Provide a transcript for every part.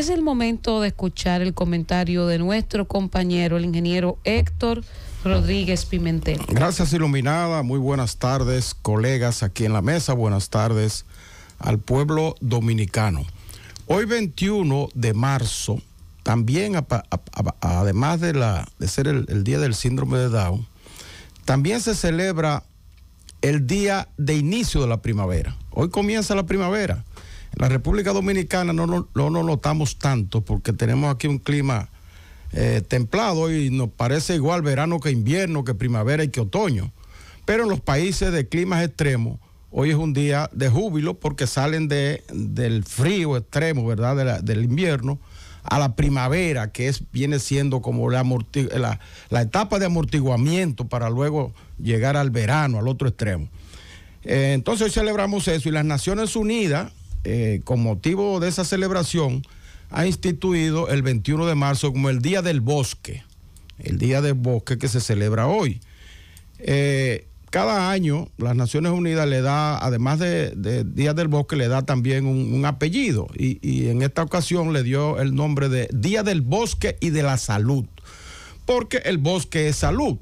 Es el momento de escuchar el comentario de nuestro compañero, el ingeniero Héctor Rodríguez Pimentel. Gracias, Iluminada. Muy buenas tardes, colegas aquí en la mesa. Buenas tardes al pueblo dominicano. Hoy 21 de marzo, también además de, la, ser el Día del Síndrome de Down, también se celebra el día de inicio de la primavera. Hoy comienza la primavera. La República Dominicana no, no, notamos tanto porque tenemos aquí un clima eh, templado y nos parece igual verano que invierno, que primavera y que otoño. Pero en los países de climas extremos, hoy es un día de júbilo porque salen de, del frío extremo, ¿verdad? del invierno a la primavera, que es, viene siendo como la, etapa de amortiguamiento para luego llegar al verano, al otro extremo. Eh, entonces hoy celebramos eso y las Naciones Unidas eh, con motivo de esa celebración, ha instituido el 21 de marzo como el Día del Bosque, el Día del Bosque que se celebra hoy. Eh, cada año las Naciones Unidas le da, además de, Día del Bosque, le da también un, apellido y, en esta ocasión le dio el nombre de Día del Bosque y de la Salud, porque el bosque es salud.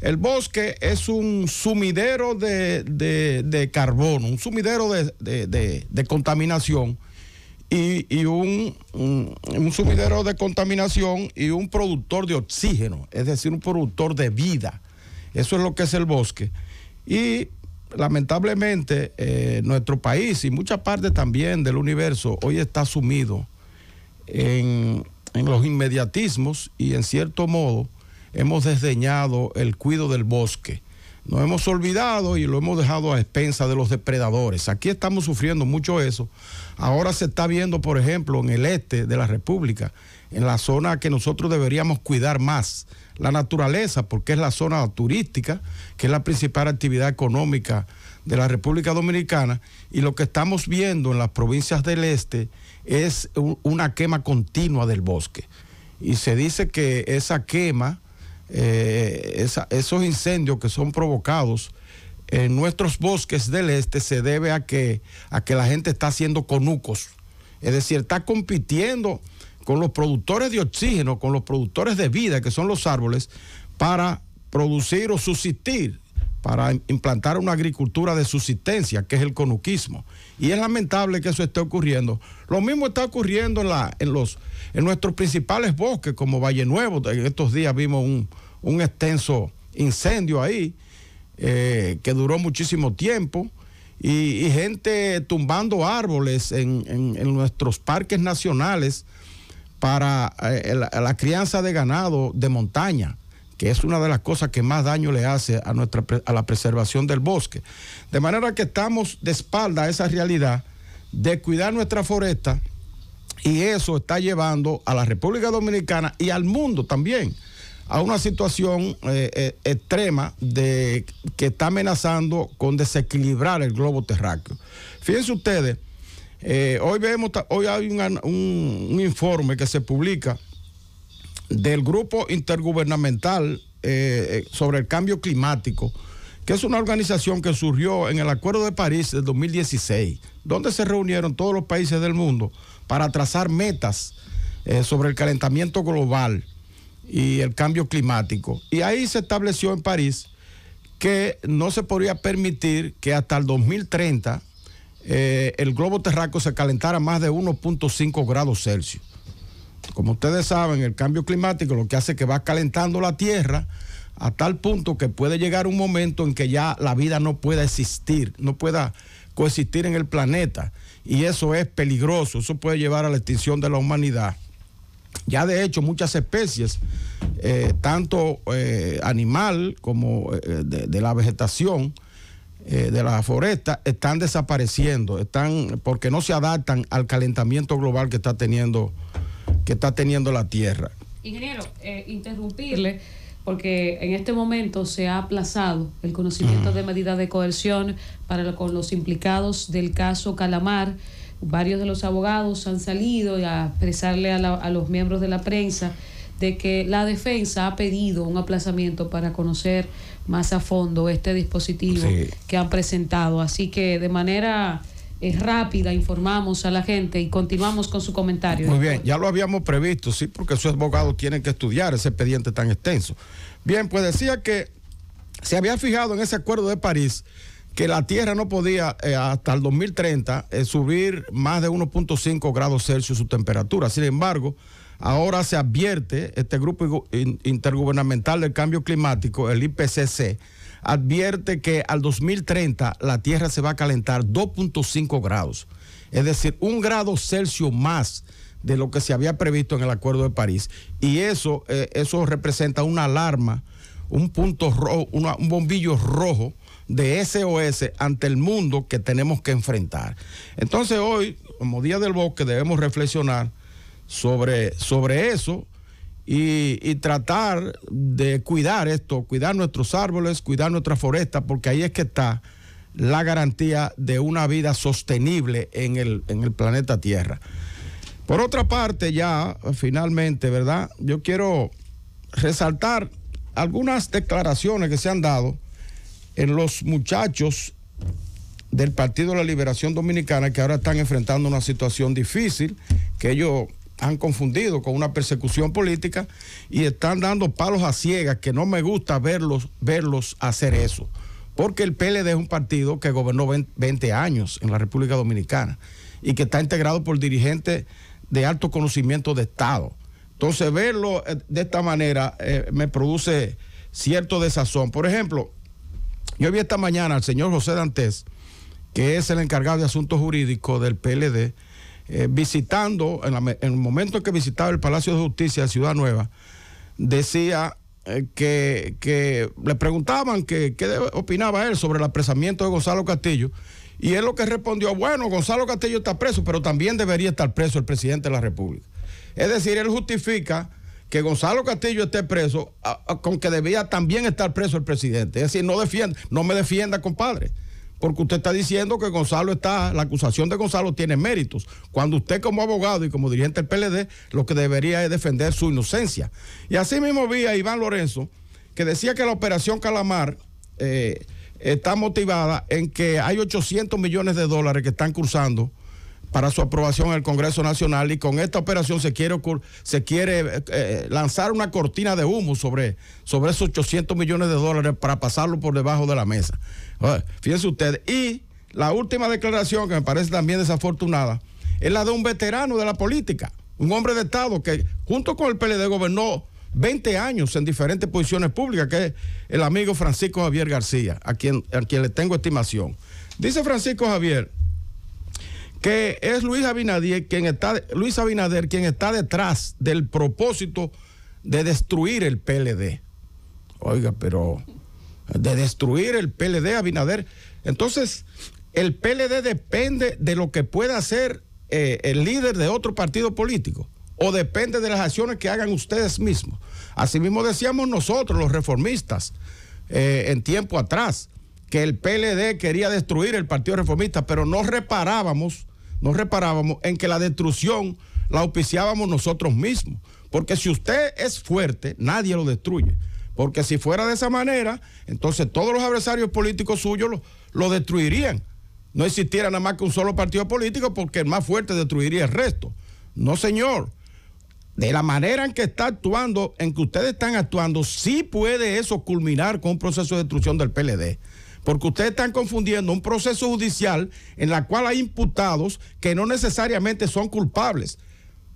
El bosque es un sumidero de, carbono, un sumidero de, contaminación y, un, sumidero de contaminación y un productor de oxígeno, es decir, un productor de vida. Eso es lo que es el bosque. Y lamentablemente eh, nuestro país y mucha parte también del universo hoy está sumido en, en los inmediatismos y en cierto modo hemos desdeñado el cuido del bosque. Nos hemos olvidado y lo hemos dejado a expensa de los depredadores. Aquí estamos sufriendo mucho eso. Ahora se está viendo, por ejemplo, en el este de la República, en la zona que nosotros deberíamos cuidar más, la naturaleza, porque es la zona turística, que es la principal actividad económica de la República Dominicana, y lo que estamos viendo en las provincias del este es una quema continua del bosque. Y se dice que esa quema eh, esos incendios que son provocados en nuestros bosques del este se debe a que, a que la gente está haciendo conucos. Es decir, está compitiendo con los productores de oxígeno, con los productores de vida, que son los árboles, para producir o subsistir para implantar una agricultura de subsistencia, que es el conuquismo. Y es lamentable que eso esté ocurriendo. Lo mismo está ocurriendo en, los, en nuestros principales bosques, como Valle Nuevo. En estos días vimos un, extenso incendio ahí, eh, que duró muchísimo tiempo. Y, gente tumbando árboles en, nuestros parques nacionales para eh, la crianza de ganado de montaña que es una de las cosas que más daño le hace a, nuestra, la preservación del bosque. De manera que estamos de espalda a esa realidad de cuidar nuestra foresta y eso está llevando a la República Dominicana y al mundo también a una situación eh, eh, extrema de, que está amenazando con desequilibrar el globo terráqueo. Fíjense ustedes, eh, hoy vemos, hoy hay un, informe que se publica del Grupo Intergubernamental eh, eh, sobre el Cambio Climático, que es una organización que surgió en el Acuerdo de París del 2016, donde se reunieron todos los países del mundo para trazar metas eh, sobre el calentamiento global y el cambio climático. Y ahí se estableció en París que no se podría permitir que hasta el 2030 el globo terráqueo se calentara más de 1.5 grados Celsius. Como ustedes saben, el cambio climático lo que hace es que va calentando la tierra a tal punto que puede llegar un momento en que ya la vida no pueda existir, no pueda coexistir en el planeta. Y eso es peligroso, eso puede llevar a la extinción de la humanidad. Ya de hecho muchas especies, eh, tanto eh, animal como eh, de, la vegetación, de la foresta, están desapareciendo, están porque no se adaptan al calentamiento global que está teniendo que está teniendo la tierra. Ingeniero, eh, interrumpirle, porque en este momento se ha aplazado el conocimiento de medidas de coerción para con los implicados del caso Calamar. Varios de los abogados han salido a expresarle a, los miembros de la prensa de que la defensa ha pedido un aplazamiento para conocer más a fondo este dispositivo que han presentado. Así que de manera es rápida, informamos a la gente y continuamos con su comentario. Muy bien, ya lo habíamos previsto, sí, porque su abogado tiene que estudiar ese expediente tan extenso. Bien, pues decía que se había fijado en ese acuerdo de París que la Tierra no podía eh, hasta el 2030 eh, subir más de 1.5 grados Celsius su temperatura. Sin embargo, Ahora se advierte, este grupo intergubernamental del cambio climático, el IPCC, advierte que al 2030 la Tierra se va a calentar 2.5 grados, es decir, un grado Celsius más de lo que se había previsto en el Acuerdo de París. Y eso, eh, eso representa una alarma, un punto rojo, un bombillo rojo de SOS ante el mundo que tenemos que enfrentar. Entonces hoy, como Día del Bosque, debemos reflexionar sobre, sobre eso y, y, tratar de cuidar esto, cuidar nuestros árboles, cuidar nuestra foresta, porque ahí es que está la garantía de una vida sostenible en el, en el planeta Tierra. Por otra parte, ya finalmente, ¿verdad? Yo quiero resaltar algunas declaraciones que se han dado en los muchachos del Partido de la Liberación Dominicana que ahora están enfrentando una situación difícil, que ellos han confundido con una persecución política y están dando palos a ciegas que no me gusta verlos, verlos hacer eso. Porque el PLD es un partido que gobernó 20 años en la República Dominicana y que está integrado por dirigentes de alto conocimiento de Estado. Entonces, verlo eh, de esta manera eh, me produce cierto desazón. Por ejemplo, yo vi esta mañana al señor José Dantes, que es el encargado de asuntos jurídicos del PLD, eh, visitando, en, el momento en que visitaba el Palacio de Justicia de Ciudad Nueva, decía eh, que, le preguntaban qué opinaba él sobre el apresamiento de Gonzalo Castillo. Y él lo que respondió, bueno, Gonzalo Castillo está preso, pero también debería estar preso el presidente de la República. Es decir, él justifica que Gonzalo Castillo esté preso con que debía también estar preso el presidente. Es decir, no defienda, no me defienda, compadre porque usted está diciendo que Gonzalo está, la acusación de Gonzalo tiene méritos, cuando usted como abogado y como dirigente del PLD lo que debería es defender su inocencia. Y así mismo vi a Iván Lorenzo, que decía que la operación Calamar eh, está motivada en que hay 800 millones de dólares que están cursando para su aprobación en el Congreso Nacional y con esta operación se quiere, se quiere eh, eh, lanzar una cortina de humo sobre, sobre esos 800 millones de dólares para pasarlo por debajo de la mesa. fíjense ustedes. Y la última declaración que me parece también desafortunada es la de un veterano de la política, un hombre de Estado que junto con el PLD gobernó 20 años en diferentes posiciones públicas, que es el amigo Francisco Javier García, a quien le tengo estimación. Dice Francisco Javier que es Luis Abinader quien está, quien está detrás del propósito de destruir el PLD. Oiga, pero de destruir el PLD Abinader. Entonces, el PLD depende de lo que pueda hacer eh, el líder de otro partido político o depende de las acciones que hagan ustedes mismos. Asimismo decíamos nosotros, los reformistas, eh, en tiempo atrás, que el PLD quería destruir el Partido Reformista, pero no reparábamos, no reparábamos en que la destrucción la auspiciábamos nosotros mismos. Porque si usted es fuerte, nadie lo destruye. Porque si fuera de esa manera, entonces todos los adversarios políticos suyos lo, destruirían. No existiera nada más que un solo partido político porque el más fuerte destruiría el resto. No, señor. De la manera en que está actuando, en que ustedes están actuando, sí puede eso culminar con un proceso de destrucción del PLD porque ustedes están confundiendo un proceso judicial en la cual hay imputados que no necesariamente son culpables,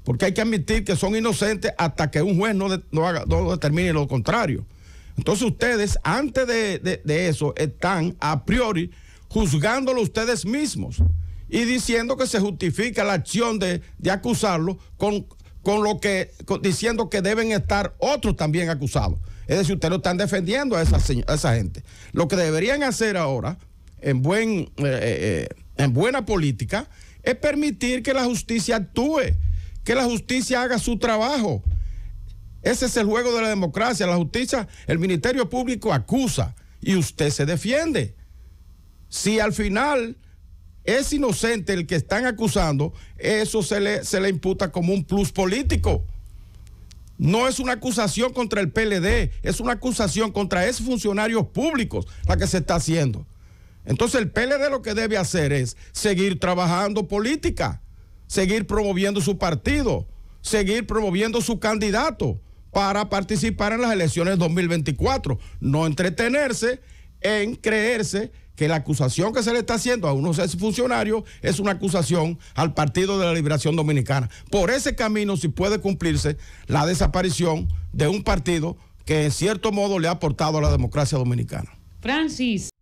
porque hay que admitir que son inocentes hasta que un juez no, haga, determine lo contrario. Entonces ustedes, antes de, eso, están a priori juzgándolo ustedes mismos y diciendo que se justifica la acción de, acusarlo con, lo que, diciendo que deben estar otros también acusados. Es decir, ustedes lo están defendiendo a esa, gente. Lo que deberían hacer ahora, en, buen, eh, eh, eh, en buena política, es permitir que la justicia actúe, que la justicia haga su trabajo. Ese es el juego de la democracia. La justicia, el Ministerio Público acusa y usted se defiende. Si al final es inocente el que están acusando, eso se se le imputa como un plus político. No es una acusación contra el PLD, es una acusación contra esos funcionarios públicos la que se está haciendo. Entonces el PLD lo que debe hacer es seguir trabajando política, seguir promoviendo su partido, seguir promoviendo su candidato para participar en las elecciones 2024, no entretenerse en creerse que la acusación que se le está haciendo a unos funcionarios es una acusación al Partido de la Liberación Dominicana. Por ese camino, si puede cumplirse la desaparición de un partido que en cierto modo le ha aportado a la democracia dominicana. Francis.